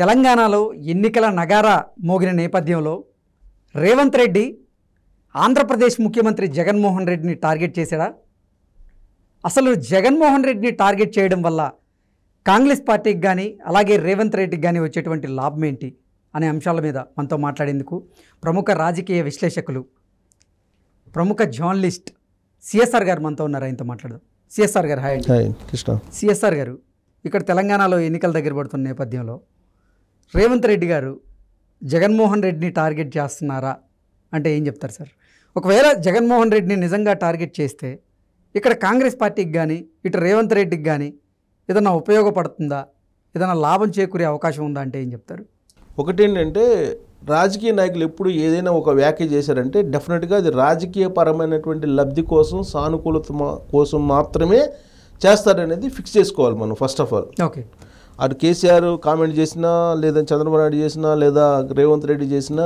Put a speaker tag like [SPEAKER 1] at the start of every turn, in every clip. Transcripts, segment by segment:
[SPEAKER 1] తెలంగాణలో ఎన్నికల నగారా మోగిన నేపథ్యంలో రేవంత్ రెడ్డి ఆంధ్రప్రదేశ్ ముఖ్యమంత్రి జగన్మోహన్ రెడ్డిని టార్గెట్ చేశాడా అసలు జగన్మోహన్ రెడ్డిని టార్గెట్ చేయడం వల్ల కాంగ్రెస్ పార్టీకి కానీ అలాగే రేవంత్ రెడ్డికి కానీ వచ్చేటువంటి లాభం ఏంటి అనే అంశాల మీద మనతో మాట్లాడేందుకు ప్రముఖ రాజకీయ విశ్లేషకులు ప్రముఖ జర్నలిస్ట్ సిఎస్ఆర్ గారు మనతో ఉన్నారు ఆయనతో మాట్లాడదు సిఎస్ఆర్ గారు హాయ్ కృష్ణ సిఎస్ఆర్ గారు ఇక్కడ తెలంగాణలో ఎన్నికల దగ్గర పడుతున్న నేపథ్యంలో రేవంత్ రెడ్డి గారు జగన్మోహన్ రెడ్డిని టార్గెట్ చేస్తున్నారా అంటే ఏం చెప్తారు సార్ ఒకవేళ జగన్మోహన్ రెడ్డిని నిజంగా టార్గెట్ చేస్తే ఇక్కడ కాంగ్రెస్ పార్టీకి కానీ ఇటు రేవంత్ రెడ్డికి కానీ ఏదన్నా ఉపయోగపడుతుందా ఏదైనా లాభం చేకూరే అవకాశం ఉందా అంటే ఏం చెప్తారు
[SPEAKER 2] ఒకటేంటంటే రాజకీయ నాయకులు ఎప్పుడు ఏదైనా ఒక వ్యాఖ్య చేశారంటే డెఫినెట్గా అది రాజకీయ పరమైనటువంటి లబ్ధి కోసం సానుకూలత కోసం మాత్రమే చేస్తారనేది ఫిక్స్ చేసుకోవాలి మనం ఫస్ట్ ఆఫ్ ఆల్ ఓకే అటు కేసీఆర్ కామెంట్ చేసినా లేదా చంద్రబాబు నాయుడు చేసినా లేదా రేవంత్ రెడ్డి చేసినా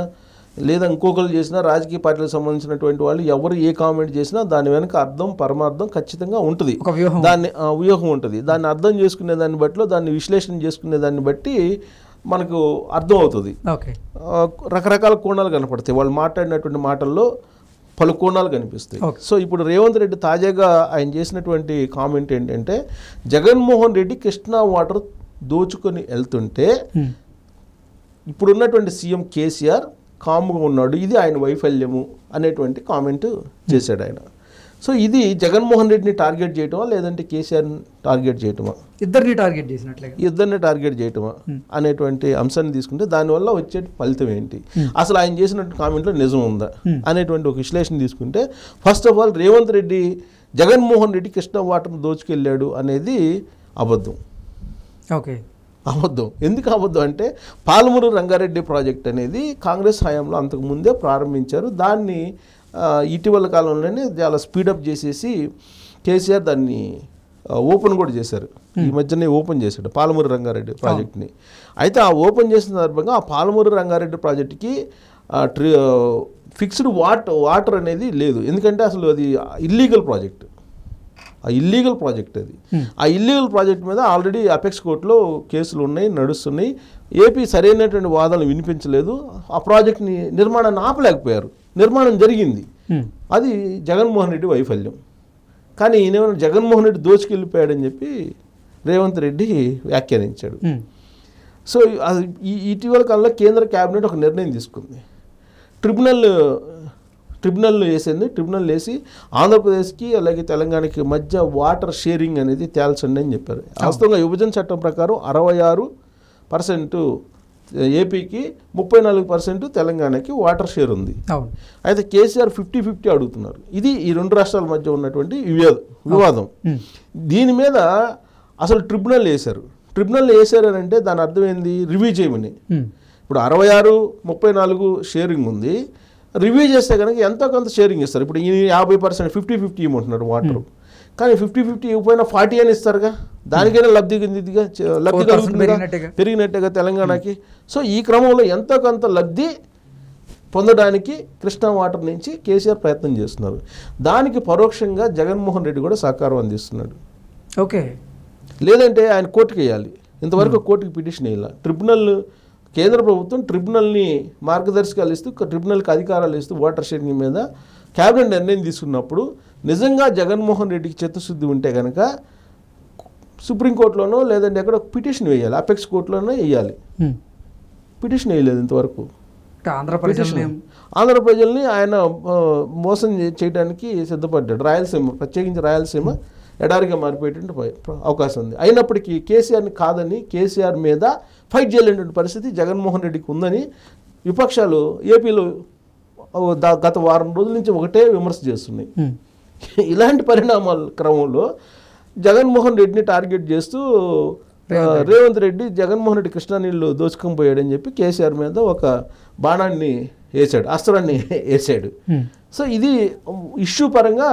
[SPEAKER 2] లేదా ఇంకొకరు చేసినా రాజకీయ పార్టీలకు సంబంధించినటువంటి వాళ్ళు ఎవరు ఏ కామెంట్ చేసినా దాని వెనుక అర్థం పరమార్థం ఖచ్చితంగా ఉంటుంది దాన్ని వ్యూహం ఉంటుంది దాన్ని అర్థం చేసుకునే దాన్ని బట్టి దాన్ని విశ్లేషణ చేసుకునే దాన్ని బట్టి మనకు అర్థం అవుతుంది రకరకాల కోణాలు కనపడతాయి వాళ్ళు మాట్లాడినటువంటి మాటల్లో పలు కోణాలు కనిపిస్తాయి సో ఇప్పుడు రేవంత్ రెడ్డి తాజాగా ఆయన చేసినటువంటి కామెంట్ ఏంటంటే జగన్మోహన్ రెడ్డి కృష్ణా వాటర్ దోచుకొని వెళ్తుంటే ఇప్పుడున్నటువంటి సీఎం కేసీఆర్ కామ్గా ఉన్నాడు ఇది ఆయన వైఫల్యము అనేటువంటి కామెంట్ చేశాడు ఆయన సో ఇది జగన్మోహన్ రెడ్డిని టార్గెట్ చేయటమా లేదంటే కేసీఆర్ని టార్గెట్ చేయటమా
[SPEAKER 1] ఇద్దరిని టార్గెట్ చేసినట్లే
[SPEAKER 2] ఇద్దరిని టార్గెట్ చేయటమా అనేటువంటి అంశాన్ని తీసుకుంటే దానివల్ల వచ్చే ఫలితం ఏంటి అసలు ఆయన చేసినట్టు కామెంట్లో నిజం ఉందా అనేటువంటి ఒక విశ్లేషణ తీసుకుంటే first of all Revanth Reddy Jaganmohan Reddy Krishna వాటం దోచుకెళ్ళాడు అనేది అబద్ధం ఓకే అబద్ధం ఎందుకు అబద్ధం అంటే పాలమూరు రంగారెడ్డి ప్రాజెక్ట్ అనేది కాంగ్రెస్ హయాంలో అంతకుముందే ప్రారంభించారు దాన్ని ఇటీవల కాలంలోనే చాలా స్పీడప్ చేసేసి కేసీఆర్ దాన్ని ఓపెన్ కూడా చేశారు ఈ మధ్యనే ఓపెన్ చేశాడు పాలమూరు రంగారెడ్డి ప్రాజెక్ట్ని అయితే ఆ ఓపెన్ చేసిన సందర్భంగా ఆ పాలమూరు రంగారెడ్డి ప్రాజెక్ట్కి ట్రీ ఫిక్స్డ్ వాటర్ వాటర్ అనేది లేదు ఎందుకంటే అసలు అది ఇల్లీగల్ ప్రాజెక్ట్ ఆ ఇల్లీగల్ ప్రాజెక్ట్ అది hmm. ఆ ఇల్లీగల్ ప్రాజెక్ట్ మీద ఆల్రెడీ అపెక్స్ కోర్టులో కేసులు ఉన్నాయి నడుస్తున్నాయి ఏపీ సరైనటువంటి వాదనలు వినిపించలేదు ఆ ప్రాజెక్ట్ని నిర్మాణాన్ని ఆపలేకపోయారు నిర్మాణం జరిగింది hmm. అది జగన్మోహన్ రెడ్డి వైఫల్యం కానీ ఈయనేమైనా జగన్మోహన్ రెడ్డి దోచుకెళ్ళిపోయాడని చెప్పి రేవంత్ రెడ్డి వ్యాఖ్యానించాడు hmm. సో ఇటీవల కాలంలో కేంద్ర క్యాబినెట్ ఒక నిర్ణయం తీసుకుంది ట్రిబ్యునల్ ట్రిబ్యునల్ను వేసింది ట్రిబ్యునల్ వేసి ఆంధ్రప్రదేశ్కి అలాగే తెలంగాణకి మధ్య వాటర్ షేరింగ్ అనేది తేల్చండి అని చెప్పారు వాస్తవంగా విభజన చట్టం ప్రకారం అరవై ఆరు పర్సెంట్ ఏపీకి ముప్పై నాలుగు పర్సెంట్ తెలంగాణకి వాటర్ షేర్ ఉంది అయితే కేసీఆర్ ఫిఫ్టీ ఫిఫ్టీ అడుగుతున్నారు ఇది ఈ రెండు రాష్ట్రాల మధ్య ఉన్నటువంటి వివాదం దీని మీద అసలు ట్రిబ్యునల్ వేశారు ట్రిబ్యునల్ వేశారు అని అంటే దాని అర్థం ఏంది రివ్యూ చేయమని ఇప్పుడు అరవై ఆరు ముప్పై నాలుగు షేరింగ్ ఉంది రివ్యూ చేస్తే కనుక ఎంతో కొంత షేరింగ్ ఇస్తారు ఇప్పుడు ఈ యాభై పర్సెంట్ ఫిఫ్టీ ఫిఫ్టీ ఇవ్వమంటున్నారు వాటర్ కానీ ఫిఫ్టీ ఫిఫ్టీ ఇవ్వకపోయినా ఫార్టీ అని ఇస్తారుగా దానికైనా లబ్ధి లబ్ధి కలుగుతుందిగా పెరిగినట్టుగా తెలంగాణకి సో ఈ క్రమంలో ఎంతో కొంత లబ్ధి పొందడానికి కృష్ణా వాటర్ నుంచి కేసీఆర్ ప్రయత్నం చేస్తున్నారు దానికి పరోక్షంగా జగన్మోహన్ రెడ్డి కూడా సహకారం అందిస్తున్నాడు ఓకే లేదంటే ఆయన కోర్టుకి వేయాలి ఇంతవరకు కోర్టుకి పిటిషన్ వేయాలి ట్రిబ్యునల్ కేంద్ర ప్రభుత్వం ట్రిబ్యునల్ని మార్గదర్శకాలు ఇస్తూ ట్రిబ్యునల్కి అధికారాలు ఇస్తూ వాటర్ షెడ్డింగ్ మీద క్యాబినెట్ నిర్ణయం తీసుకున్నప్పుడు నిజంగా జగన్మోహన్ రెడ్డికి చిత్తశుద్ధి ఉంటే కనుక సుప్రీంకోర్టులోనో లేదంటే ఎక్కడ పిటిషన్ వేయాలి అపెక్స్ కోర్టులోనో వేయాలి పిటిషన్ వేయలేదు ఇంతవరకు ఆంధ్ర ప్రజల్ని ఆయన మోసం చేయడానికి సిద్ధపడ్డాడు రాయలసీమ ప్రత్యేకించి రాయలసీమ ఎడారిగా మారిపోయేటువంటి అవకాశం ఉంది అయినప్పటికీ కేసీఆర్ని కాదని కేసీఆర్ మీద ఫైట్ చేయలేనటువంటి పరిస్థితి జగన్మోహన్ రెడ్డికి ఉందని విపక్షాలు ఏపీలో గత వారం రోజుల నుంచి ఒకటే విమర్శ చేస్తున్నాయి ఇలాంటి పరిణామాల క్రమంలో జగన్మోహన్ రెడ్డిని టార్గెట్ చేస్తూ రేవంత్ రెడ్డి జగన్మోహన్ రెడ్డి కృష్ణానీళ్ళు దోచుకొని పోయాడని చెప్పి కేసీఆర్ మీద ఒక బాణాన్ని వేసాడు అస్త్రాన్ని వేసాడు సో ఇది ఇష్యూ పరంగా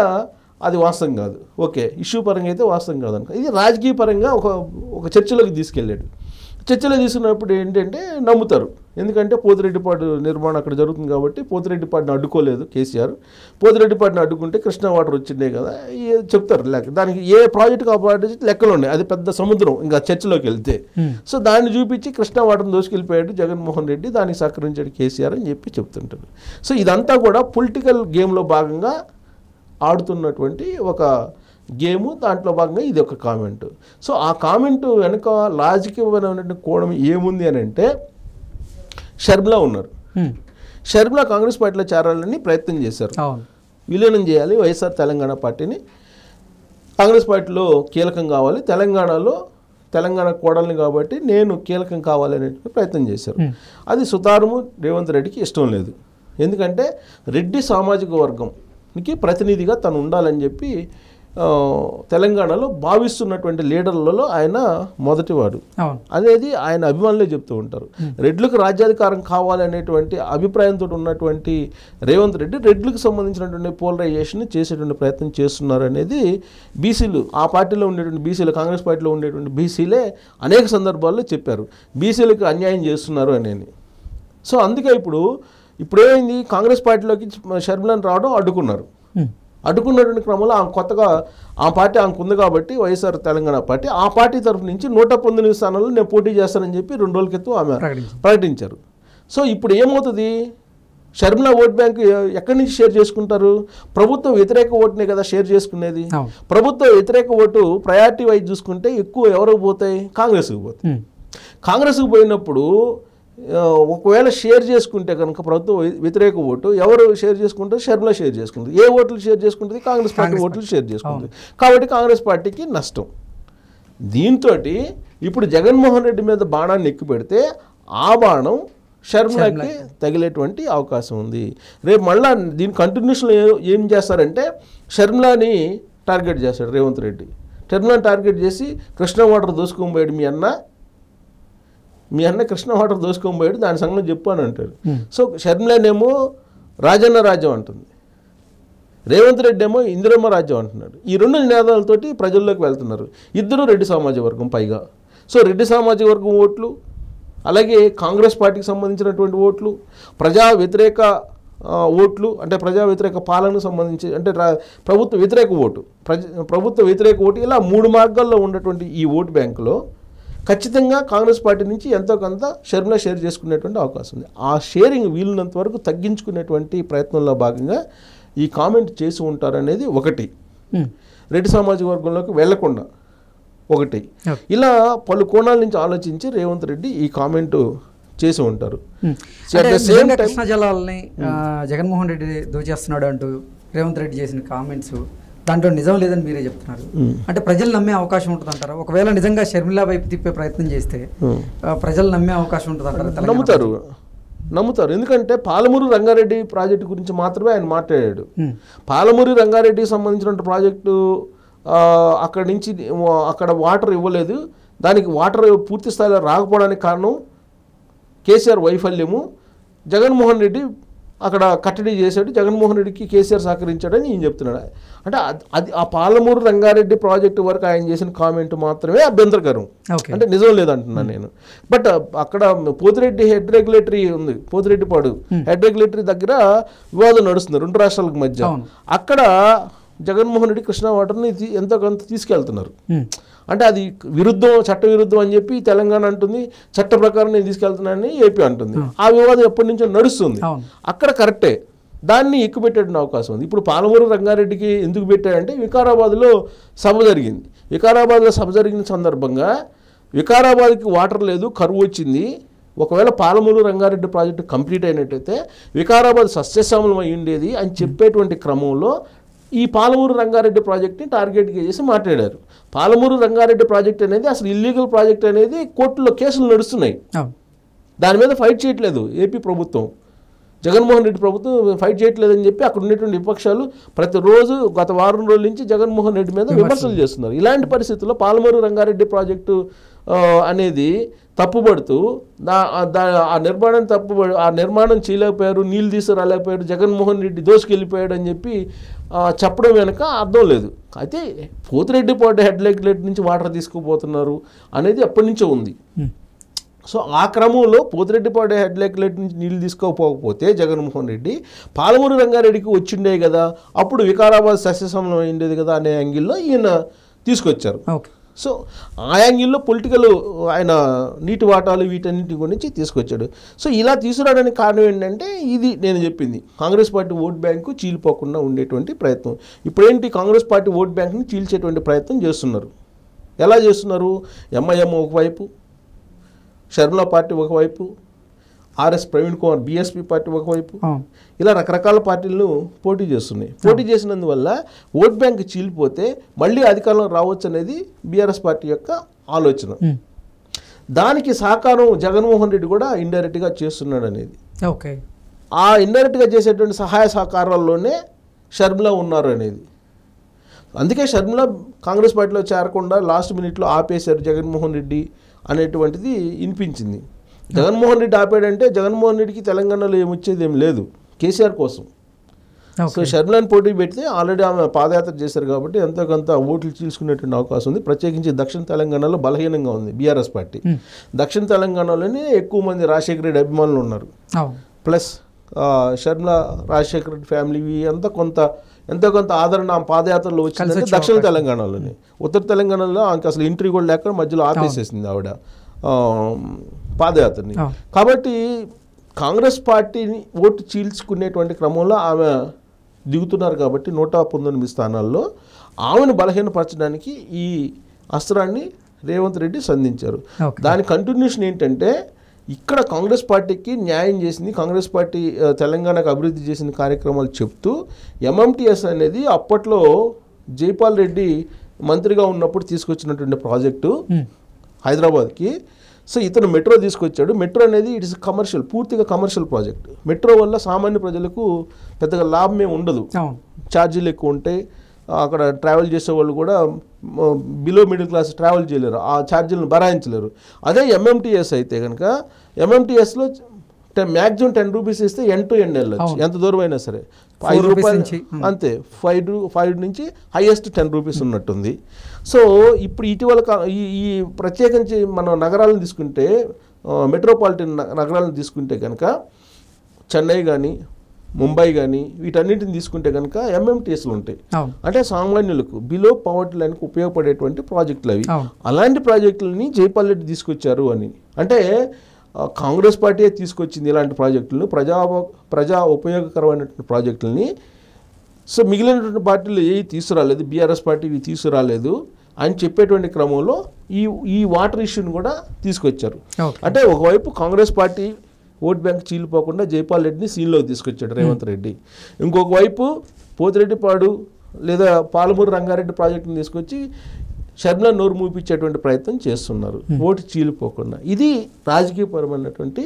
[SPEAKER 2] అది వాస్తవం కాదు ఓకే ఇష్యూ పరంగా అయితే వాస్తవం కాదు అనుకో ఇది రాజకీయ పరంగా ఒక ఒక చర్చలోకి తీసుకెళ్ళాడు చర్చలో తీసుకున్నప్పుడు ఏంటంటే నమ్ముతారు ఎందుకంటే పోతిరెడ్డిపాడు నిర్మాణం అక్కడ జరుగుతుంది కాబట్టి పోతిరెడ్డిపాటిని అడ్డుకోలేదు కేసీఆర్ పోతిరెడ్డిపాటిని అడ్డుకుంటే కృష్ణా వాటర్ వచ్చిండే కదా చెప్తారు లేక దానికి ఏ ప్రాజెక్ట్కి ఆ లెక్కలు ఉన్నాయి అది పెద్ద సముద్రం ఇంకా చర్చలోకి వెళ్తే సో దాన్ని చూపించి కృష్ణా వాటర్ని దోసుకెళ్ళిపోయాడు జగన్మోహన్ రెడ్డి దానికి సహకరించాడు కేసీఆర్ అని చెప్పి చెప్తుంటారు సో ఇదంతా కూడా పొలిటికల్ గేమ్లో భాగంగా ఆడుతున్నటువంటి ఒక గేము దాంట్లో భాగంగా ఇది ఒక కామెంటు సో ఆ కామెంటు వెనుక లాజికమైనటువంటి కోణం ఏముంది అని అంటే షర్మిలా ఉన్నారు షర్మిలా కాంగ్రెస్ పార్టీలో చేరాలని ప్రయత్నం చేశారు విలీనం చేయాలి వైఎస్ఆర్ తెలంగాణ పార్టీని కాంగ్రెస్ పార్టీలో కీలకం కావాలి తెలంగాణలో తెలంగాణ కోడల్ని కాబట్టి నేను కీలకం కావాలనే ప్రయత్నం చేశారు అది సుతారము రేవంత్ రెడ్డికి ఇష్టం లేదు ఎందుకంటే రెడ్డి సామాజిక వర్గం కి ప్రతినిధిగా తను ఉండాలని చెప్పి తెలంగాణలో భావిస్తున్నటువంటి లీడర్లలో ఆయన మొదటివాడు అనేది ఆయన అభిమానులే చెప్తూ ఉంటారు రెడ్లకు రాజ్యాధికారం కావాలనేటువంటి అభిప్రాయంతో ఉన్నటువంటి రేవంత్ రెడ్డి రెడ్లకు సంబంధించినటువంటి పోలరైజేషన్ చేసేటువంటి ప్రయత్నం చేస్తున్నారు అనేది బీసీలు ఆ పార్టీలో ఉండేటువంటి బీసీలు కాంగ్రెస్ పార్టీలో ఉండేటువంటి బీసీలే అనేక సందర్భాల్లో చెప్పారు బీసీలకు అన్యాయం చేస్తున్నారు అనేది సో అందుకే ఇప్పుడు ఇప్పుడు ఏమైంది కాంగ్రెస్ పార్టీలోకి షర్మిలను రావడం అడ్డుకున్నారు అడ్డుకున్నటువంటి క్రమంలో ఆమె కొత్తగా ఆ పార్టీ ఆమెకు ఉంది కాబట్టి వైఎస్ఆర్ తెలంగాణ పార్టీ ఆ పార్టీ తరఫు నుంచి నూట పంతొమ్మిది స్థానాల్లో నేను పోటీ చేస్తానని చెప్పి రెండు రోజుల క్రితం ఆమె ప్రకటించారు సో ఇప్పుడు ఏమవుతుంది షర్మిల ఓట్ బ్యాంక్ ఎక్కడి నుంచి షేర్ చేసుకుంటారు ప్రభుత్వ వ్యతిరేక ఓటునే కదా షేర్ చేసుకునేది ప్రభుత్వ వ్యతిరేక ఓటు ప్రయారిటీ వైజ్ చూసుకుంటే ఎక్కువ ఎవరికి పోతాయి కాంగ్రెస్కి పోతాయి కాంగ్రెస్కి పోయినప్పుడు ఒకవేళ షేర్ చేసుకుంటే కనుక ప్రభుత్వం వ్యతిరేక ఓటు ఎవరు షేర్ చేసుకుంటారు షర్మిల షేర్ చేసుకుంటుంది ఏ ఓట్లు షేర్ చేసుకుంటుంది కాంగ్రెస్ పార్టీ ఓట్లు షేర్ చేసుకుంటుంది కాబట్టి కాంగ్రెస్ పార్టీకి నష్టం దీంతో ఇప్పుడు జగన్మోహన్ రెడ్డి మీద బాణాన్ని ఎక్కి పెడితే ఆ బాణం షర్మిలకి తగిలేటువంటి అవకాశం ఉంది రేపు మళ్ళా దీని కంటిన్యూషన్ ఏం చేస్తారంటే షర్మలాని టార్గెట్ చేస్తాడు రేవంత్ రెడ్డి షర్మిలాని టార్గెట్ చేసి కృష్ణ వాటర్ దోసుకోబోయాడు మీ అన్న మీ అన్న కృష్ణ వాటర్ పోయాడు దాని సంగతి చెప్పు అని అంటాడు hmm. సో షర్మిలనేమో రాజన్న రాజ్యం అంటుంది రేవంత్ రెడ్డి ఏమో ఇందిరమ్మ రాజ్యం అంటున్నాడు ఈ రెండు నినాదాలతోటి ప్రజల్లోకి వెళ్తున్నారు ఇద్దరు రెడ్డి సామాజిక వర్గం పైగా సో రెడ్డి సామాజిక వర్గం ఓట్లు అలాగే కాంగ్రెస్ పార్టీకి సంబంధించినటువంటి ఓట్లు ప్రజా వ్యతిరేక ఓట్లు అంటే ప్రజా వ్యతిరేక పాలనకు సంబంధించి అంటే ప్రభుత్వ వ్యతిరేక ఓటు ప్రజ ప్రభుత్వ వ్యతిరేక ఓటు ఇలా మూడు మార్గాల్లో ఉన్నటువంటి ఈ ఓటు బ్యాంకులో ఖచ్చితంగా కాంగ్రెస్ పార్టీ నుంచి ఎంతో కొంత షర్మిలా షేర్ చేసుకునేటువంటి అవకాశం ఉంది ఆ షేరింగ్ వీలున్నంత వరకు తగ్గించుకునేటువంటి ప్రయత్నంలో భాగంగా ఈ కామెంట్ చేసి ఉంటారనేది ఒకటి రెడ్డి సామాజిక వర్గంలోకి వెళ్లకుండా ఒకటి ఇలా పలు కోణాల నుంచి ఆలోచించి రేవంత్ రెడ్డి ఈ కామెంట్ చేసి ఉంటారు
[SPEAKER 1] జగన్మోహన్ రెడ్డి దోచేస్తున్నాడు అంటూ రేవంత్ రెడ్డి చేసిన కామెంట్స్ దాంట్లో నిజం లేదని మీరే చెప్తున్నారు అంటే ప్రజలు నమ్మే అవకాశం ఉంటుంది అంటారు ఒకవేళ నిజంగా షర్మిలా వైపు తిప్పే ప్రయత్నం చేస్తే ప్రజలు నమ్మే అవకాశం ఉంటుంది అంటారా నమ్ముతారు నమ్ముతారు ఎందుకంటే పాలమూరు రంగారెడ్డి ప్రాజెక్టు గురించి మాత్రమే ఆయన
[SPEAKER 2] మాట్లాడాడు పాలమూరి రంగారెడ్డికి సంబంధించిన ప్రాజెక్టు అక్కడ నుంచి అక్కడ వాటర్ ఇవ్వలేదు దానికి వాటర్ పూర్తి స్థాయిలో రాకపోవడానికి కారణం కేసీఆర్ వైఫల్యము జగన్మోహన్ రెడ్డి అక్కడ కట్టడి చేశాడు జగన్మోహన్ రెడ్డికి కేసీఆర్ సహకరించాడని నేను చెప్తున్నాడు అంటే అది ఆ పాలమూరు రంగారెడ్డి ప్రాజెక్టు వరకు ఆయన చేసిన కామెంట్ మాత్రమే అభ్యంతరకరం అంటే నిజం లేదంటున్నాను నేను బట్ అక్కడ పోతిరెడ్డి హెడ్ రెగ్యులేటరీ ఉంది పోతిరెడ్డి పాడు హెడ్ రెగ్యులేటరీ దగ్గర వివాదం నడుస్తుంది రెండు రాష్ట్రాలకు మధ్య అక్కడ జగన్మోహన్ రెడ్డి కృష్ణ వాటర్ని ఎంతో కొంత తీసుకెళ్తున్నారు అంటే అది విరుద్ధం చట్ట విరుద్ధం అని చెప్పి తెలంగాణ అంటుంది చట్ట ప్రకారం నేను తీసుకెళ్తున్నానని ఏపీ అంటుంది ఆ వివాదం ఎప్పటి నుంచో నడుస్తుంది అక్కడ కరెక్టే దాన్ని ఎక్కుపెట్టే అవకాశం ఉంది ఇప్పుడు పాలమూరు రంగారెడ్డికి ఎందుకు పెట్టాడంటే వికారాబాద్లో సభ జరిగింది వికారాబాద్లో సభ జరిగిన సందర్భంగా వికారాబాద్కి వాటర్ లేదు కరువు వచ్చింది ఒకవేళ పాలమూరు రంగారెడ్డి ప్రాజెక్టు కంప్లీట్ అయినట్టయితే వికారాబాద్ సస్యశ్యామలం అయి ఉండేది అని చెప్పేటువంటి క్రమంలో ఈ పాలమూరు రంగారెడ్డి ప్రాజెక్ట్ని టార్గెట్గా చేసి మాట్లాడారు పాలమూరు రంగారెడ్డి ప్రాజెక్ట్ అనేది అసలు ఇల్లీగల్ ప్రాజెక్ట్ అనేది కోర్టులో కేసులు నడుస్తున్నాయి దాని మీద ఫైట్ చేయట్లేదు ఏపీ ప్రభుత్వం జగన్మోహన్ రెడ్డి ప్రభుత్వం ఫైట్ చేయట్లేదని చెప్పి అక్కడ ఉన్నటువంటి విపక్షాలు ప్రతిరోజు గత వారం రోజుల నుంచి జగన్మోహన్ రెడ్డి మీద విమర్శలు చేస్తున్నారు ఇలాంటి పరిస్థితుల్లో పాలమూరు రంగారెడ్డి ప్రాజెక్టు అనేది తప్పుపడుతూ దా ఆ నిర్మాణం తప్పు ఆ నిర్మాణం చేయలేకపోయారు నీళ్ళు తీసుకురాలేకపోయారు జగన్మోహన్ రెడ్డి దోసుకెళ్ళిపోయాడు అని చెప్పి చెప్పడం వెనుక అర్థం లేదు అయితే పోతిరెడ్డి పాటు హెడ్ లైట్ నుంచి వాటర్ తీసుకుపోతున్నారు అనేది ఎప్పటి నుంచో ఉంది సో ఆ క్రమంలో పోతిరెడ్డిపాడు హెడ్ లైట్ నుంచి నీళ్ళు తీసుకోకపోతే జగన్మోహన్ రెడ్డి పాలమూరు రంగారెడ్డికి వచ్చిండే కదా అప్పుడు వికారాబాద్ సస్యసమలం అయిండేది కదా అనే యాంగిల్లో ఈయన తీసుకొచ్చారు ఓకే సో ఆ యాంగిల్లో పొలిటికల్ ఆయన నీటి వాటాలు వీటన్నిటి గురించి తీసుకొచ్చాడు సో ఇలా తీసుకురావడానికి కారణం ఏంటంటే ఇది నేను చెప్పింది కాంగ్రెస్ పార్టీ ఓట్ బ్యాంకు చీలిపోకుండా ఉండేటువంటి ప్రయత్నం ఇప్పుడేంటి కాంగ్రెస్ పార్టీ ఓట్ బ్యాంక్ని చీల్చేటువంటి ప్రయత్నం చేస్తున్నారు ఎలా చేస్తున్నారు ఎంఐఎం ఒకవైపు షర్మిల పార్టీ ఒకవైపు RS Praveen Kumar BSP party ఒకవైపు ఇలా రకరకాల పార్టీలు పోటీ చేస్తున్నాయి పోటీ చేసినందువల్ల ఓట్ బ్యాంక్ చీలిపోతే మళ్ళీ అధికారంలోకి రావచ్చు అనేది బీఆర్ఎస్ పార్టీ యొక్క ఆలోచన దానికి సహకారం జగన్మోహన్ రెడ్డి కూడా ఇండైరెక్ట్గా చేస్తున్నాడు అనేది ఓకే ఆ ఇండైరెక్ట్గా చేసేటువంటి సహాయ సహకారాల్లోనే షర్మిల ఉన్నారు అనేది అందుకే షర్మిల కాంగ్రెస్ పార్టీలో చేరకుండా లాస్ట్ మినిట్లో ఆపేశారు జగన్మోహన్ రెడ్డి అనేటువంటిది వినిపించింది జగన్మోహన్ రెడ్డి ఆపాడంటే జగన్మోహన్ రెడ్డికి తెలంగాణలో ఏమొచ్చేది ఏం లేదు కేసీఆర్ కోసం సో షర్మిలాని పోటీ పెడితే ఆల్రెడీ ఆమె పాదయాత్ర చేశారు కాబట్టి ఎంతో కొంత ఓట్లు చీల్చుకునేటువంటి అవకాశం ఉంది ప్రత్యేకించి దక్షిణ తెలంగాణలో బలహీనంగా ఉంది బీఆర్ఎస్ పార్టీ దక్షిణ తెలంగాణలోనే ఎక్కువ మంది రాజశేఖర రెడ్డి అభిమానులు ఉన్నారు ప్లస్ షర్మిల రాజశేఖర రెడ్డి ఫ్యామిలీ అంతా కొంత ఎంతో కొంత ఆదరణ ఆమె పాదయాత్రలో వచ్చిందంటే దక్షిణ తెలంగాణలోనే ఉత్తర తెలంగాణలో ఆమెకి అసలు ఇంటర్వ్యూ కూడా లేక మధ్యలో ఆపేసేసింది ఆవిడ పాదయాత్రని కాబట్టి కాంగ్రెస్ పార్టీని ఓటు చీల్చుకునేటువంటి క్రమంలో ఆమె దిగుతున్నారు కాబట్టి నూట పంతొమ్మిది స్థానాల్లో ఆమెను బలహీనపరచడానికి ఈ అస్త్రాన్ని రేవంత్ రెడ్డి సంధించారు దాని కంటిన్యూషన్ ఏంటంటే ఇక్కడ కాంగ్రెస్ పార్టీకి న్యాయం చేసింది కాంగ్రెస్ పార్టీ తెలంగాణకు అభివృద్ధి చేసిన కార్యక్రమాలు చెప్తూ ఎంఎంటీఎస్ అనేది అప్పట్లో జైపాల్ రెడ్డి మంత్రిగా ఉన్నప్పుడు తీసుకొచ్చినటువంటి ప్రాజెక్టు హైదరాబాద్కి సో ఇతను మెట్రో తీసుకొచ్చాడు మెట్రో అనేది ఇట్ ఇస్ కమర్షియల్ పూర్తిగా కమర్షియల్ ప్రాజెక్ట్ మెట్రో వల్ల సామాన్య ప్రజలకు పెద్దగా లాభమే ఉండదు ఛార్జీలు ఎక్కువ ఉంటాయి అక్కడ ట్రావెల్ చేసే వాళ్ళు కూడా బిలో మిడిల్ క్లాస్ ట్రావెల్ చేయలేరు ఆ ఛార్జీలను భరాయించలేరు అదే ఎంఎంటీఎస్ అయితే కనుక ఎంఎంటీఎస్లో మ్యాక్సిమం టెన్ రూపీస్ ఇస్తే ఎన్ టు ఎండ్ వెళ్ళచ్చు ఎంత దూరం అయినా సరే ఐదు రూపాయలు అంతే ఫైవ్ ఫైవ్ నుంచి హైయెస్ట్ టెన్ రూపీస్ ఉన్నట్టుంది సో ఇప్పుడు ఇటీవల ఈ ఈ ప్రత్యేకించి మనం నగరాలను తీసుకుంటే మెట్రోపాలిటన్ నగరాలను తీసుకుంటే కనుక చెన్నై కానీ ముంబై కానీ వీటన్నిటిని తీసుకుంటే కనుక ఎంఎంటీఎస్లు ఉంటాయి అంటే సామాన్యులకు బిలో పవర్టీ లైన్కి ఉపయోగపడేటువంటి ప్రాజెక్టులు అవి అలాంటి ప్రాజెక్టులని జైపాల్ రెడ్డి తీసుకొచ్చారు అని అంటే కాంగ్రెస్ పార్టీయే తీసుకొచ్చింది ఇలాంటి ప్రాజెక్టులను ప్రజా ప్రజా ఉపయోగకరమైనటువంటి ప్రాజెక్టులని సో మిగిలినటువంటి పార్టీలు ఏవి తీసుకురాలేదు బీఆర్ఎస్ పార్టీ తీసుకురాలేదు అని చెప్పేటువంటి క్రమంలో ఈ ఈ వాటర్ ఇష్యూని కూడా తీసుకొచ్చారు అంటే ఒకవైపు కాంగ్రెస్ పార్టీ ఓట్ బ్యాంక్ చీలిపోకుండా జైపాల్ రెడ్డిని సీన్లోకి తీసుకొచ్చాడు రేవంత్ hmm. రెడ్డి ఇంకొక వైపు పోతిరెడ్డిపాడు లేదా పాలమూరు రంగారెడ్డి ప్రాజెక్టుని తీసుకొచ్చి శర్మల నోరు మూపించేటువంటి ప్రయత్నం చేస్తున్నారు ఓటు చీలిపోకుండా ఇది రాజకీయపరమైనటువంటి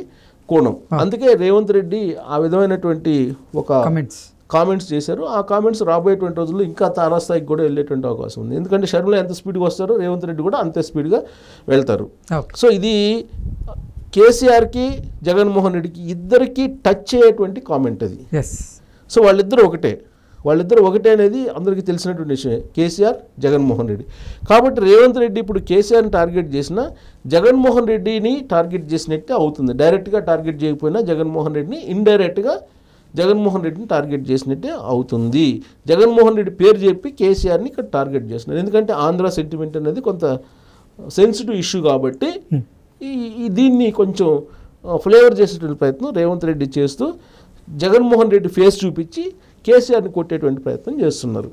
[SPEAKER 2] కోణం అందుకే రేవంత్ రెడ్డి ఆ విధమైనటువంటి ఒక కామెంట్స్ కామెంట్స్ చేశారు ఆ కామెంట్స్ రాబోయేటువంటి రోజుల్లో ఇంకా తారాస్థాయికి కూడా వెళ్ళేటువంటి అవకాశం ఉంది ఎందుకంటే శర్మల ఎంత స్పీడ్గా వస్తారో రేవంత్ రెడ్డి కూడా అంతే స్పీడ్గా వెళ్తారు సో ఇది కేసీఆర్కి జగన్మోహన్ రెడ్డికి ఇద్దరికి టచ్ అయ్యేటువంటి కామెంట్ అది సో వాళ్ళిద్దరూ ఒకటే వాళ్ళిద్దరూ ఒకటే అనేది అందరికీ తెలిసినటువంటి విషయమే కేసీఆర్ జగన్మోహన్ రెడ్డి కాబట్టి రేవంత్ రెడ్డి ఇప్పుడు కేసీఆర్ని టార్గెట్ చేసిన జగన్మోహన్ రెడ్డిని టార్గెట్ చేసినట్టే అవుతుంది డైరెక్ట్గా టార్గెట్ చేయకపోయినా జగన్మోహన్ రెడ్డిని ఇండైరెక్ట్గా జగన్మోహన్ రెడ్డిని టార్గెట్ చేసినట్టే అవుతుంది జగన్మోహన్ రెడ్డి పేరు చెప్పి కేసీఆర్ని ఇక్కడ టార్గెట్ చేస్తున్నారు ఎందుకంటే ఆంధ్ర సెంటిమెంట్ అనేది కొంత సెన్సిటివ్ ఇష్యూ కాబట్టి ఈ దీన్ని కొంచెం ఫ్లేవర్ చేసేటువంటి ప్రయత్నం రేవంత్ రెడ్డి చేస్తూ జగన్మోహన్ రెడ్డి ఫేస్ చూపించి కేసీఆర్ని కొట్టేటువంటి ప్రయత్నం చేస్తున్నారు